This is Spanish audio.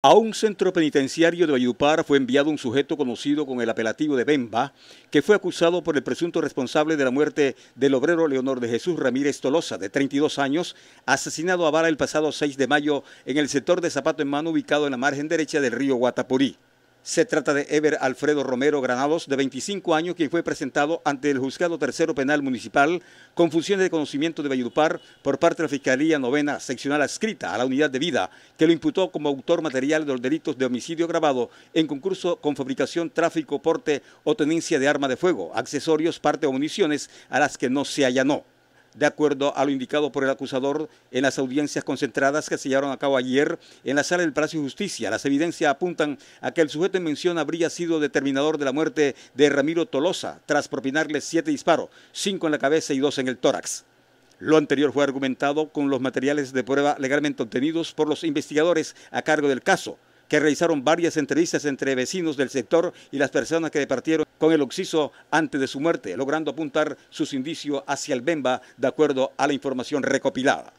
A un centro penitenciario de Vallupar fue enviado un sujeto conocido con el apelativo de Bemba, que fue acusado por el presunto responsable de la muerte del obrero Leonor de Jesús Ramírez Tolosa, de 32 años, asesinado a vara el pasado 6 de mayo en el sector de Zapato en Mano ubicado en la margen derecha del río Guatapurí. Se trata de Eber Alfredo Romero Granados, de 25 años, quien fue presentado ante el Juzgado Tercero Penal Municipal con funciones de conocimiento de Valledupar por parte de la Fiscalía Novena Seccional adscrita a la Unidad de Vida, que lo imputó como autor material de los delitos de homicidio grabado en concurso con fabricación, tráfico, porte o tenencia de arma de fuego, accesorios, parte o municiones a las que no se allanó de acuerdo a lo indicado por el acusador en las audiencias concentradas que se llevaron a cabo ayer en la sala del Palacio de Justicia. Las evidencias apuntan a que el sujeto en mención habría sido determinador de la muerte de Ramiro Tolosa tras propinarle siete disparos, cinco en la cabeza y dos en el tórax. Lo anterior fue argumentado con los materiales de prueba legalmente obtenidos por los investigadores a cargo del caso que realizaron varias entrevistas entre vecinos del sector y las personas que departieron con el oxiso antes de su muerte, logrando apuntar sus indicios hacia el Bemba de acuerdo a la información recopilada.